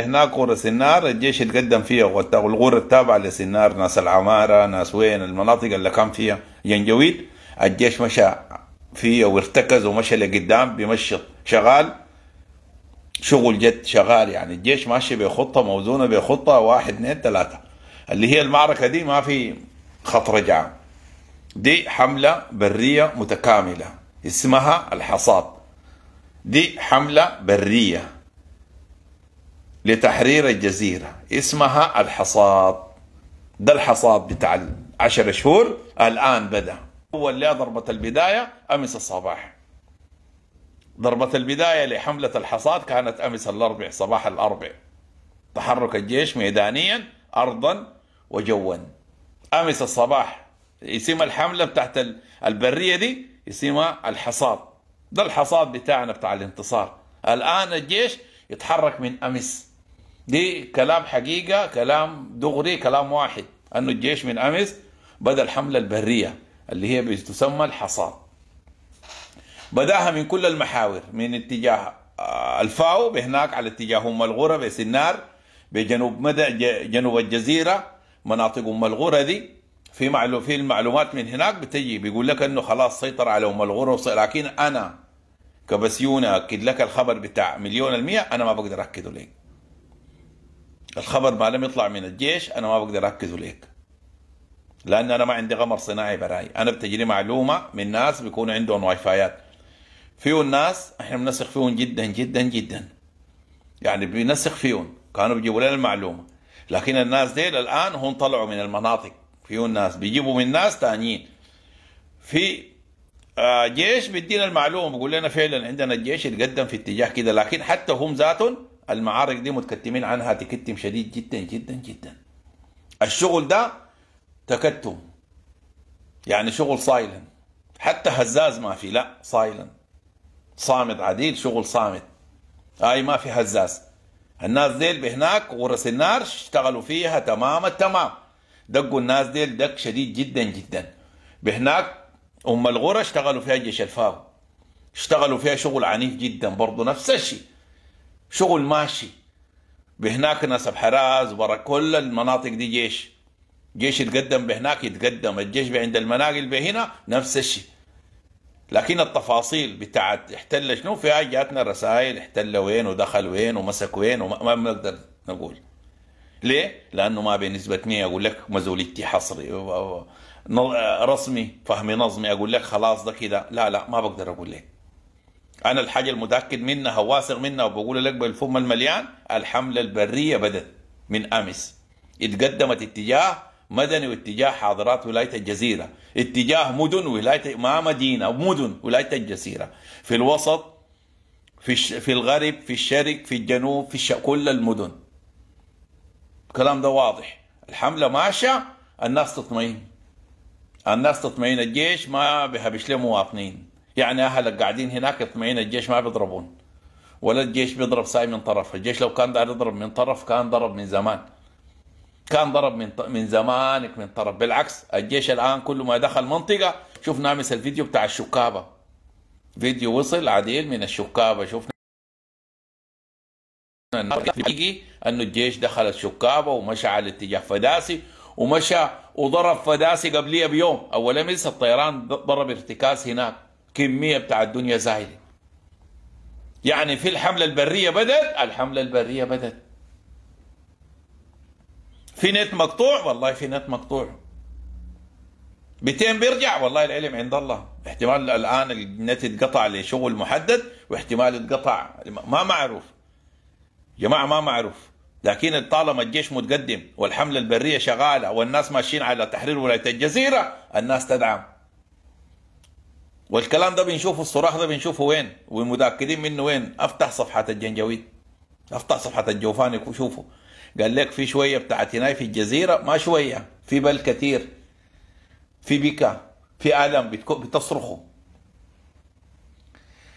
هناك قرى سنار الجيش اتقدم فيها والغرة التابعة لسنار ناس العمارة ناس وين المناطق اللي كان فيها ينجويد الجيش مشى فيها وارتكز ومشى لقدام بمشط شغال شغل جد شغال يعني الجيش ماشي بخطة موزونة بخطة واحد اثنين ثلاثة اللي هي المعركة دي ما في خط رجعة دي حملة برية متكاملة اسمها الحصاد دي حملة برية لتحرير الجزيرة اسمها الحصاد ده الحصاد بتاع عشر شهور الآن بدأ أول لا ضربة البداية أمس الصباح ضربة البداية لحملة الحصاد كانت أمس الأربع صباح الأربع تحرك الجيش ميدانيا أرضا وجوا أمس الصباح يسمى الحملة بتاعت البرية دي يسمى الحصاد ده الحصاد بتاعنا بتاع الانتصار الآن الجيش يتحرك من أمس دي كلام حقيقة كلام دغري كلام واحد أنه الجيش من أمس بدأ الحملة البرية اللي هي بتسمى الحصاد بداها من كل المحاور من اتجاه آه، الفاو بهناك على اتجاه أم الغرة بسنار بجنوب مدى جنوب الجزيرة مناطق أم الغرة دي في معلو في المعلومات من هناك بتجي بيقول لك انه خلاص سيطر على ام الغرة لكن انا كبسيونة اكد لك الخبر بتاع مليون المية انا ما بقدر اكده لك الخبر ما لم يطلع من الجيش انا ما بقدر اركزه ليك لان انا ما عندي قمر صناعي براي انا بتجري معلومه من ناس بيكونوا عندهم واي فايات فيهم ناس احنا بنسخ فيهم جدا جدا جدا يعني بنسخ فيهم كانوا بيجيبوا لنا المعلومه لكن الناس ديل الان هم طلعوا من المناطق فيهم ناس بيجيبوا من ناس ثانيين في آه، جيش بيدينا المعلومه بيقول لنا فعلا عندنا الجيش يتقدم في اتجاه كده لكن حتى هم ذاتهم المعارك دي متكتمين عنها تكتم شديد جدا جدا جدا الشغل ده تكتم يعني شغل صايلن حتى هزاز ما في لا صايلن صامت عديل شغل صامت اي ما في هزاز الناس ديل بهناك غرس النار اشتغلوا فيها تمام التمام دقوا الناس ديل دق شديد جدا جدا بهناك ام الغرة اشتغلوا فيها جيش الفاو اشتغلوا فيها شغل عنيف جدا برضه نفس الشيء شغل ماشي بهناك ناس حراز ورا كل المناطق دي جيش جيش يتقدم بهناك يتقدم الجيش عند المناقل بهنا نفس الشيء لكن التفاصيل بتاعت احتل شنو فيها جاتنا رسائل احتل وين ودخل وين ومسك وين وما بنقدر نقول ليه؟ لانه ما بنسبة 100 اقول لك مزوليتي حصري رسمي فهمي نظمي اقول لك خلاص ده كده لا لا ما بقدر اقول لك انا الحاجه المتاكد منها واثق منها وبقول لك بالفم المليان الحمله البريه بدت من امس اتقدمت اتجاه مدني واتجاه حاضرات ولايه الجزيره اتجاه مدن ولايه ما مدينه مدن ولايه الجزيره في الوسط في في الغرب في الشرق في الجنوب في الش... كل المدن الكلام ده واضح الحمله ماشيه الناس تطمئن الناس تطمئن الجيش ما بيهبش له مواطنين يعني اهلك قاعدين هناك يطمعين الجيش ما بيضربون ولا الجيش بيضرب ساي من طرف الجيش لو كان داير يضرب من طرف كان ضرب من زمان كان ضرب من من زمانك من طرف بالعكس الجيش الان كل ما دخل منطقه شوف نامس الفيديو بتاع الشكابه فيديو وصل عديل من الشكابه شوفنا حقيقي انه الجيش دخل الشكابه ومشى على اتجاه فداسي ومشى وضرب فداسي قبليه بيوم اول امس الطيران ضرب ارتكاز هناك كمية بتاع الدنيا زايدة يعني في الحملة البرية بدت الحملة البرية بدت في نت مقطوع والله في نت مقطوع 200 بيرجع والله العلم عند الله احتمال الان النت اتقطع لشغل محدد واحتمال اتقطع ما معروف جماعه ما معروف لكن طالما الجيش متقدم والحمله البريه شغاله والناس ماشيين على تحرير ولايه الجزيره الناس تدعم والكلام ده بنشوفه الصراخ ده بنشوفه وين ومتاكدين منه وين افتح صفحه الجنجويد افتح صفحه الجوفاني وشوفه قال لك في شويه بتاعت هناي في الجزيره ما شويه في بل كثير في بكا في الم بتصرخوا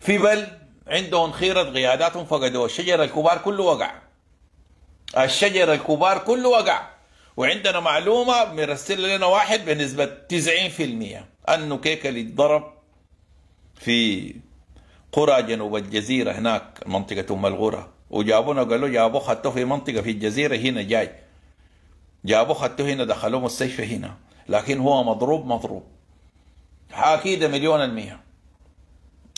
في بل عندهم خيرة قياداتهم فقدوا الشجر الكبار كله وقع الشجر الكبار كله وقع وعندنا معلومة مرسل لنا واحد بنسبة 90% أنه كيكة اللي ضرب في قرى جنوب الجزيرة هناك منطقة أم الغرى وجابونا قالوا جابوا خطوه في منطقة في الجزيرة هنا جاي جابوا خطوه هنا دخلوه مستشفى هنا لكن هو مضروب مضروب أكيد مليون المية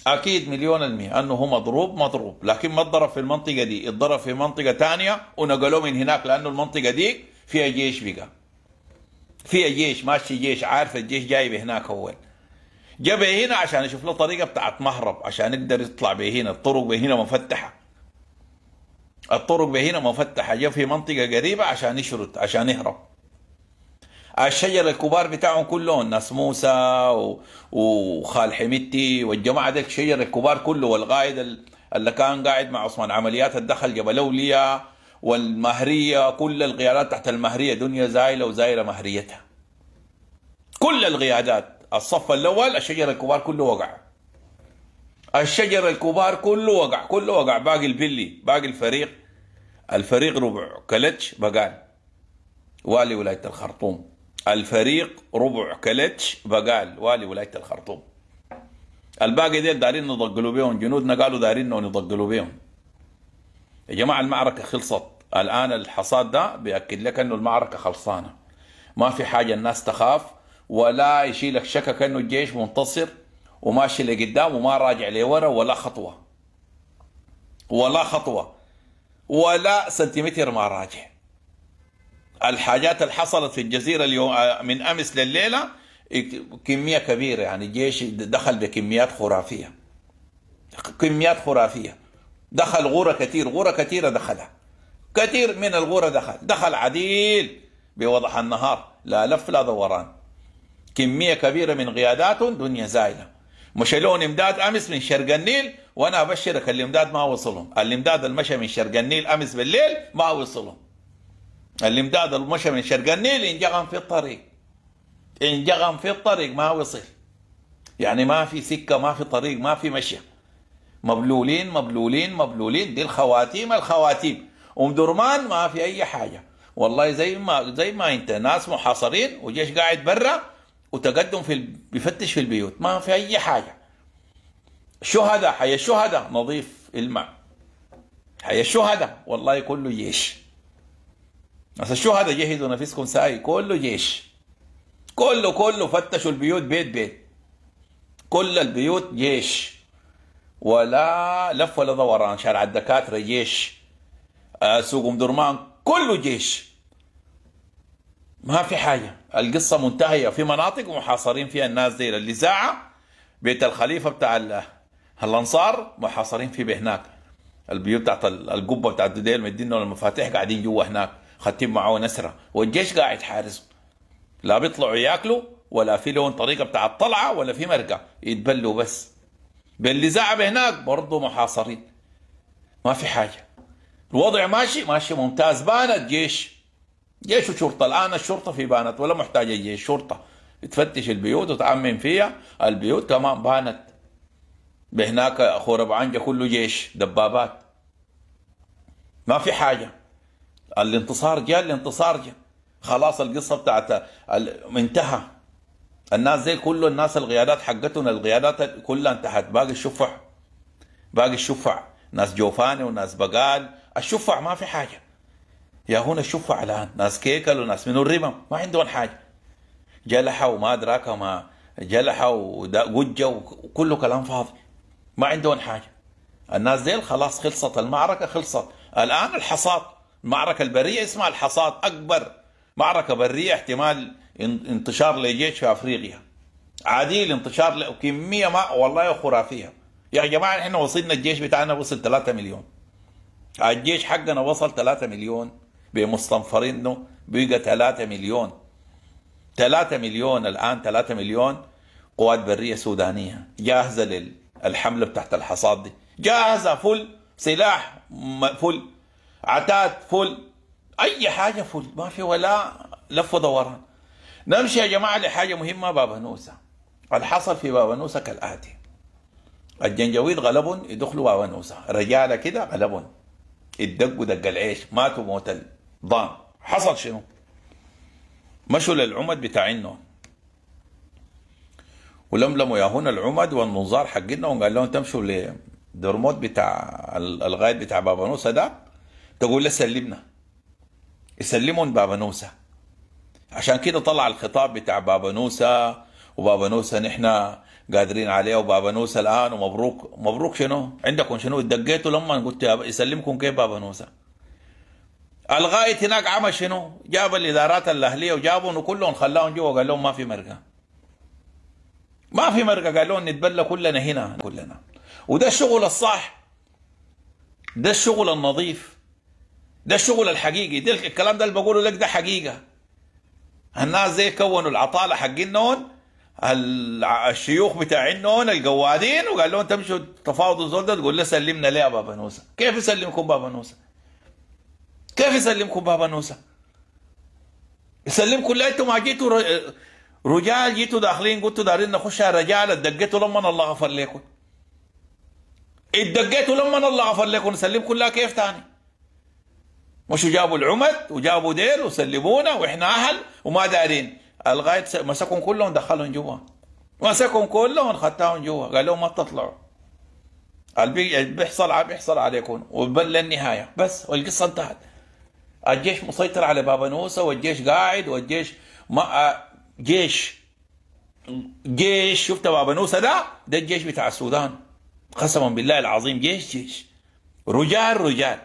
أكيد مليون المية أنه هو مضروب مضروب لكن ما اتضرب في المنطقة دي اتضرب في منطقة تانية ونقلوه من هناك لأنه المنطقة دي فيها جيش بقى فيها جيش ماشي جيش عارف الجيش جايب هناك أول جا هنا عشان يشوف له طريقه بتاعت مهرب عشان يقدر يطلع بهنا الطرق بهنا مفتحه الطرق بهنا مفتحه جا في منطقه قريبه عشان يشرد عشان يهرب الشجر الكبار بتاعهم كلهم ناس موسى و... وخال حميتي والجماعه ديك الشجر الكبار كله والقائد اللي كان قاعد مع عثمان عمليات الدخل جبل اوليا والمهريه كل القيادات تحت المهريه دنيا زايله وزايله مهريتها كل القيادات الصف الاول الشجر الكبار كله وقع الشجر الكبار كله وقع كله وقع باقي البلي باقي الفريق الفريق ربع كلتش بقال والي ولايه الخرطوم الفريق ربع كلتش بقال والي ولايه الخرطوم الباقي ديل دارين نضقلوا بيهم جنودنا قالوا دارين نضقلوا بيهم يا جماعه المعركه خلصت الان الحصاد ده بياكد لك انه المعركه خلصانه ما في حاجه الناس تخاف ولا يشيلك شكك انه الجيش منتصر وماشي لقدام وما راجع لورا ولا خطوه ولا خطوه ولا سنتيمتر ما راجع الحاجات اللي حصلت في الجزيره اليوم آه، من امس لليله كميه كبيره يعني الجيش دخل بكميات خرافيه كميات خرافيه دخل غوره كثير غوره كثيره دخلها كثير من الغوره دخل دخل عديل بوضح النهار لا لف لا دوران كمية كبيرة من قياداتهم دنيا زايلة مشلون لهم امداد امس من شرق النيل وانا ابشرك الامداد ما وصلهم الامداد المشى من شرق النيل امس بالليل ما وصلهم الامداد المشى من شرق النيل انجغم في الطريق انجغم في الطريق ما وصل يعني ما في سكه ما في طريق ما في مشي مبلولين مبلولين مبلولين دي الخواتيم الخواتيم ام درمان ما في اي حاجه والله زي ما زي ما انت ناس محاصرين وجيش قاعد برا وتقدم في بيفتش في البيوت ما في اي حاجه شهداء حي الشهداء نظيف الماء حي الشهداء والله كله جيش بس الشهداء جهزوا نفسكم ساي كله جيش كله كله فتشوا البيوت بيت بيت كل البيوت جيش ولا لف ولا دوران شارع الدكاتره جيش آه، سوق ام درمان كله جيش ما في حاجة القصة منتهية في مناطق محاصرين فيها الناس دي اللي زاعة بيت الخليفة بتاع الأنصار محاصرين فيه هناك البيوت بتاعت القبة بتاعت ديل مدينة المفاتيح قاعدين جوا هناك خاتين معه نسرة والجيش قاعد حارس لا بيطلعوا ياكلوا ولا في لون طريقة بتاع الطلعة ولا في مرقة يتبلوا بس باللي زعب هناك برضه محاصرين ما في حاجة الوضع ماشي ماشي ممتاز بان الجيش جيش وشرطه الان الشرطه في بانت ولا محتاجه جيش شرطه تفتش البيوت وتعمم فيها البيوت كمان بانت بهناك اخو عنجة كله جيش دبابات ما في حاجه الانتصار جاء الانتصار جاء خلاص القصه بتاعت انتهى الناس زي كله الناس القيادات حقتنا القيادات كلها انتهت باقي الشفع باقي الشفع ناس جوفاني وناس بقال الشفع ما في حاجه يا هنا شوفوا فعلان ناس كيكل وناس منو الربا ما عندهم حاجه جلحه وما ادراك ما جلحه وقجه وكله كلام فاضي ما عندهم حاجه الناس ديل خلاص خلصت المعركه خلصت الان الحصاد المعركه البريه اسمها الحصاد اكبر معركه بريه احتمال انتشار لجيش في افريقيا عادي انتشار كميه ما والله خرافيه يا جماعه احنا وصلنا الجيش بتاعنا وصل 3 مليون الجيش حقنا وصل 3 مليون بمستنفرينه بيجي 3 مليون 3 مليون الآن 3 مليون قوات برية سودانية جاهزة للحملة بتاعت الحصاد دي جاهزة فل سلاح فل عتاد فل أي حاجة فل ما في ولا لف ودوران نمشي يا جماعة لحاجة مهمة بابا نوسة الحصل في بابا نوسة كالآتي الجنجويد غلبهم يدخلوا بابا نوسة رجالة كده غلبهم يدقوا دق العيش ماتوا موت ضان حصل شنو مشوا للعمد بتاعينهم ولملموا يا هنا العمد والنظار حقنا وقال لهم تمشوا لدرموت بتاع الغايد بتاع بابا نوسة ده تقول له سلمنا يسلمون بابا نوسة عشان كده طلع الخطاب بتاع بابا نوسة وبابا نوسة نحن قادرين عليه وبابا نوسة الآن ومبروك مبروك شنو عندكم شنو اتدقيتوا لما قلت يسلمكم كيف بابا نوسة الغاية هناك عمل شنو؟ جاب الادارات الاهليه وجابهم كلهم خلاهم جوا قال لهم ما في مرقه ما في مرقه قال لهم نتبلى كلنا هنا كلنا وده الشغل الصح ده الشغل النظيف ده الشغل الحقيقي ده الكلام ده اللي بقوله لك ده حقيقه الناس زي كونوا العطاله حقينهم الشيوخ بتاعينهم القوادين وقال لهم تمشوا تفاوضوا زول ده تقول له سلمنا ليه يا بابا نوسه كيف يسلمكم بابا نوسه كيف يسلمكم بابا نوسى؟ يسلمكم لا انتم ما جيتوا رجال جيتوا داخلين قلتوا دارين نخش رجال دقيتوا لما الله غفر لكم اتدقيتوا لما الله غفر لكم نسلمكم لا كيف تاني مش جابوا العمد وجابوا دير وسلمونا واحنا اهل وما دارين الغايه مسكهم كلهم دخلهم جوا مسكهم كلهم خدتهم جوا قال لهم ما تطلعوا اللي بيحصل بيحصل عليكم وبل النهايه بس والقصه انتهت الجيش مسيطر على بابا نوسة والجيش قاعد والجيش ما آه، جيش جيش شفت بابا نوسة ده ده الجيش بتاع السودان قسما بالله العظيم جيش جيش رجال رجال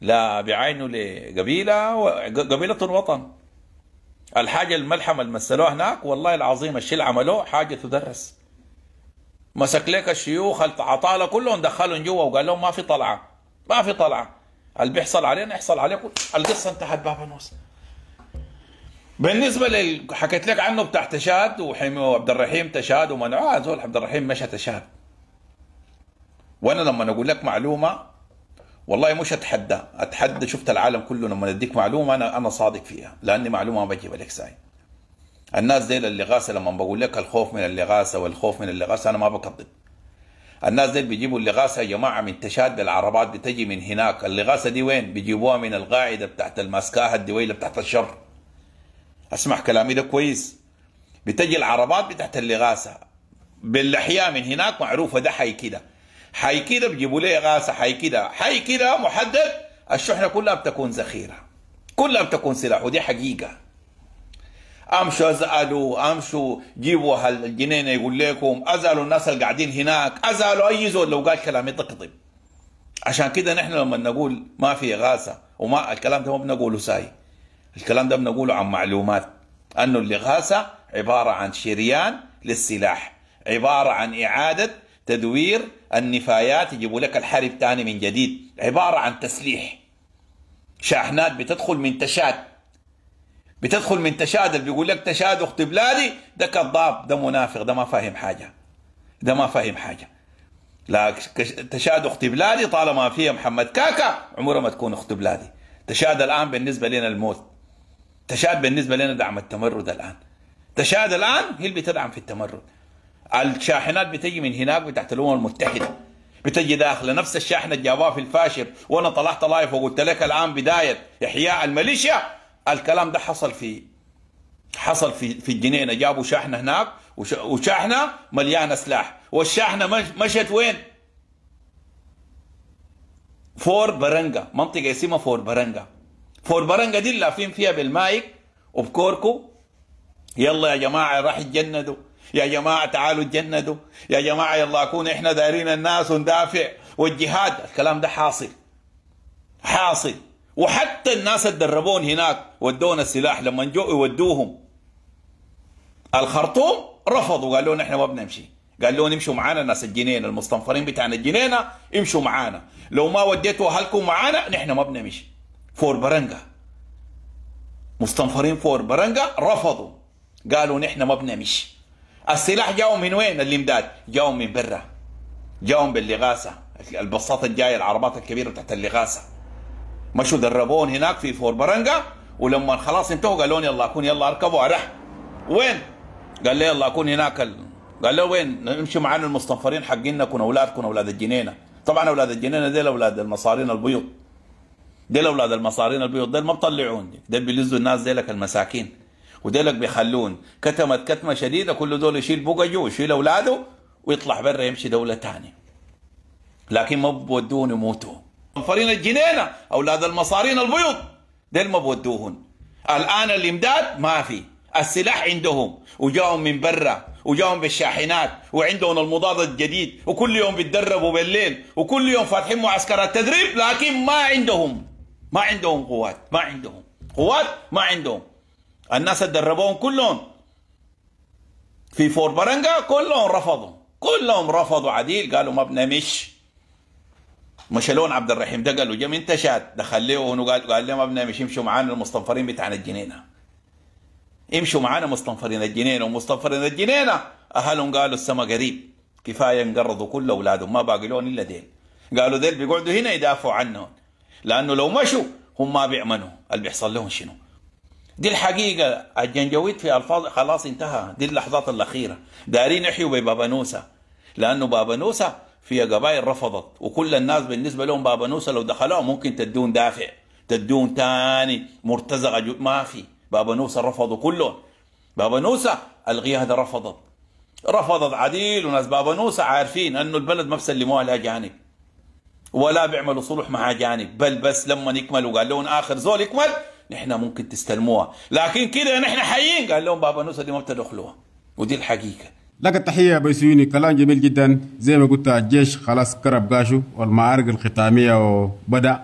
لا بعينه لقبيلة قبيلة الوطن الحاجة الملحمة اللي مثلوها هناك والله العظيم الشيء اللي عملوه حاجة تدرس مسك لك الشيوخ العطالة كلهم دخلهم جوا وقال لهم ما في طلعة ما في طلعة اللي بيحصل علينا يحصل عليكم القصه انتهت بابا نوس بالنسبه لل حكيت لك عنه بتاع تشاد وحمي وعبد الرحيم تشاد ومنعوه آه، زول عبد الرحيم مشى تشاد وانا لما اقول لك معلومه والله مش اتحدى اتحدى شفت العالم كله لما اديك معلومه انا انا صادق فيها لاني معلومه ما بجيبها لك ساي الناس دي اللي غاسه لما بقول لك الخوف من اللي غاسه والخوف من اللي غاسه انا ما بكذب الناس دي بيجيبوا اللغاسه يا جماعه من تشاد العربات بتجي من هناك اللغاسه دي وين بيجيبوها من القاعده بتاعت الماسكاها الدويله بتاعت الشر اسمع كلامي ده كويس بتجي العربات بتاعت اللغاسه باللحيه من هناك معروفه ده حي كده حي كده بيجيبوا لي غاسه حي كده حي كده محدد الشحنه كلها بتكون ذخيره كلها بتكون سلاح ودي حقيقه امشوا ازعلوا امشوا جيبوا هالجنينه يقول لكم ازعلوا الناس اللي قاعدين هناك ازعلوا اي زول لو قال كلام يتقطب عشان كده نحن لما نقول ما في اغاثه وما الكلام ده ما بنقوله ساي الكلام ده بنقوله عن معلومات انه الاغاثه عباره عن شريان للسلاح عباره عن اعاده تدوير النفايات يجيبوا لك الحرب تاني من جديد عباره عن تسليح شاحنات بتدخل من تشات بتدخل من تشادل بيقول لك تشاد اخت بلادي ده كذاب ده منافق ده ما فاهم حاجه ده ما فاهم حاجه لا تشاد اخت بلادي طالما فيها محمد كاكا عمرها ما تكون اخت بلادي تشاد الان بالنسبه لنا الموت تشاد بالنسبه لنا دعم التمرد الان تشاد الان هي اللي بتدعم في التمرد الشاحنات بتجي من هناك بتاعت الامم المتحده بتجي داخله نفس الشاحنه جابوها في الفاشر وانا طلعت لايف وقلت لك الان بدايه احياء الميليشيا الكلام ده حصل في حصل في في الجنينه جابوا شاحنه هناك وشاحنه مليانه سلاح والشاحنه مشت وين؟ فور برنجا منطقه اسمها فور برنجا فور برنجا دي اللي لافين فيها بالمايك وبكوركو يلا يا جماعه راح يتجندوا يا جماعه تعالوا تجندوا يا جماعه يلا اكون احنا دايرين الناس وندافع والجهاد الكلام ده حاصل حاصل وحتى الناس اتدربون هناك ودونا السلاح لما جو يودوهم الخرطوم رفضوا قالوا نحن ما بنمشي قال لهم امشوا معانا ناس الجنينه المستنفرين بتاعنا الجنينه امشوا معانا لو ما وديتوا اهلكم معانا نحن ما بنمشي فور برنجا مستنفرين فور برنجا رفضوا قالوا نحن ما بنمشي السلاح جاوا من وين الامداد؟ جاوا من برا جاوا باللغاسه البصات الجايه العربات الكبيره بتاعت اللغاسه مشوا دربوهم هناك في فور برنجا ولما خلاص انتهوا قالوا يلا اكون يلا اركبوا اروح وين؟ قال لي يلا اكون هناك ال... قال له وين؟ نمشي معانا المستنفرين حقنا كن اولادكم اولاد الجنينه طبعا اولاد الجنينه ديل اولاد المصارين البيض ديل اولاد المصارين البيض ديل ما بطلعون ديل بيلزوا الناس ديلك المساكين وديلك بيخلون كتمت كتمه شديده كل دول يشيل بقجه ويشيل اولاده ويطلع برا يمشي دوله ثانيه لكن ما بودون يموتوا منفرين الجنينة أولاد المصارين البيض دل ما بودوهن الآن الإمداد ما في السلاح عندهم وجاهم من برا وجاهم بالشاحنات وعندهم المضاد الجديد وكل يوم بيتدربوا بالليل وكل يوم فاتحين معسكرات تدريب لكن ما عندهم ما عندهم قوات ما عندهم قوات ما عندهم الناس تدربوهم كلهم في فور برنجا كلهم رفضوا كلهم رفضوا عديل قالوا ما بنمش مشلون عبد الرحيم ده قال له جم انت شات دخل له قال قال ما ابنا مش يمشوا معانا المستنفرين بتاعنا الجنينه يمشوا معانا مستنفرين الجنينه ومستنفرين الجنينه اهلهم قالوا السما قريب كفايه انقرضوا كل اولادهم ما باقي لهم الا ديل قالوا ديل بيقعدوا هنا يدافعوا عنهم لانه لو مشوا هم ما بيأمنوا اللي بيحصل لهم شنو دي الحقيقة الجنجويد في ألفاظ خلاص انتهى دي اللحظات الأخيرة دارين يحيوا ببابا نوسة لأنه بابا نوسة في قبائل رفضت وكل الناس بالنسبة لهم بابا نوسى لو دخلوها ممكن تدون دافع تدون تاني مرتزقة ما في بابا نوسى رفضوا كلهم بابا نوسى القيادة رفضت رفضت عديل وناس بابا نوسى عارفين انه البلد ما بسلموها لاجانب ولا بيعملوا صلح مع اجانب بل بس لما نكمل وقال لهم اخر زول يكمل نحن ممكن تستلموها لكن كده نحن حيين قال لهم بابا نوسى دي ما بتدخلوها ودي الحقيقه لك التحية بيسويني كلام جميل جدا زي ما قلت الجيش خلاص كرب قاشو والمعارك الختامية وبدأ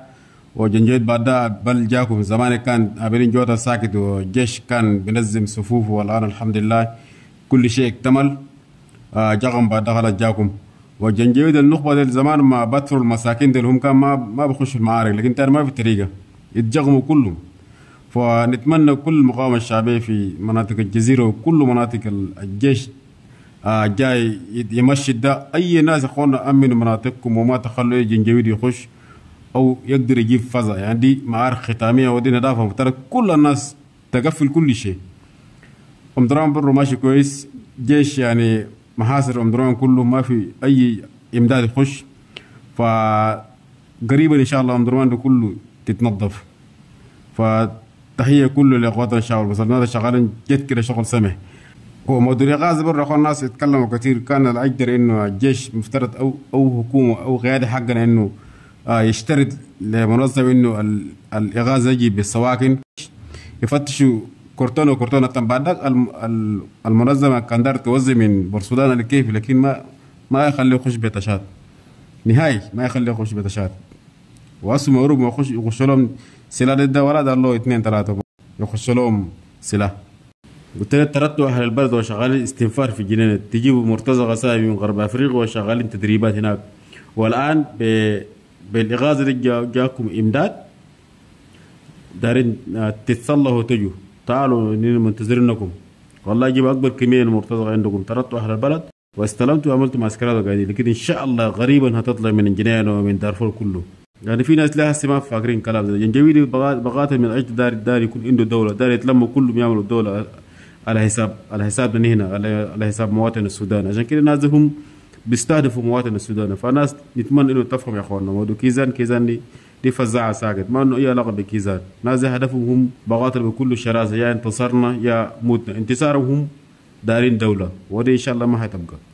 وجنجيد بعد بل جاكم زمان كان عاملين جوتا ساكت وجيش كان بنزم صفوفه والآن الحمد لله كل شيء اكتمل آه، جاكم بعد خلاص جاكم وجنجيد النخبة دل زمان ما بطفروا المساكين دي هم كان ما ما بخشوا المعارك لكن ترى ما في طريقة يتجغموا كلهم فنتمنى كل المقاومة الشعبية في مناطق الجزيرة وكل مناطق الجيش آه جاي يمشي ده اي ناس اخوانا امنوا مناطقكم وما تخلوا جنجويد يخش او يقدر يجيب فضا يعني دي معار ختاميه ودي نظافه ترى كل الناس تقفل كل شيء ام درام برو ماشي كويس جيش يعني محاصر ام درام كله ما في اي امداد يخش ف قريبا ان شاء الله ام درام كله تتنظف فتحيه كله لاخواتنا الشعب المصري شغالين جد كده شغل سمح هو موضوع غازي برا اخوان الناس يتكلموا كثير كان الاجدر انه الجيش مفترض او او حكومه او قياده حقنا انه آه يشترط لمنظم انه الاغاز يجي بالسواكن يفتشوا كرتون وكرتون تم بعدك المنظمه كان دار توزي من برسودان الكيف لكن ما ما يخليه يخش بيتشات نهائي ما يخليه يخش بيتشات واسم اوروبا يخش يخش لهم سلاح ضد ولا دار له اثنين ثلاثه يخش لهم سلاح قلت لك طردتوا اهل البلد وشغالين استنفار في جنينه تجيبوا مرتزقه غسامي من غرب افريقيا وشغالين تدريبات هناك والان ب... بالاغاظه دي جا... جاكم امداد دارين آه، تتصلوا وتجوا تعالوا نحن منتظرينكم والله جيب اكبر كميه المرتزقه عندكم ترتوا اهل البلد واستلمت وعملتوا معسكرات وقاعدين لكن ان شاء الله غريبا هتطلع من جنينة ومن دارفور كله يعني في ناس لها ما فاكرين كلام زي جنجويدي يعني بغات من اجل دار الدار يكون عنده دوله دار يتلموا كلهم يعملوا دوله على حساب على حساب من هنا على, على حساب مواطن السودان عشان كده الناس هم بيستهدفوا مواطن السودان فالناس نتمنى انه تفهم يا اخواننا موضوع كيزان كيزان دي دي فزاعه ساكت ما انه اي علاقه بكيزان ناس هدفهم هم بقاتل بكل شراسة يا انتصرنا يا موتنا انتصارهم دارين دوله ودي ان شاء الله ما حتبقى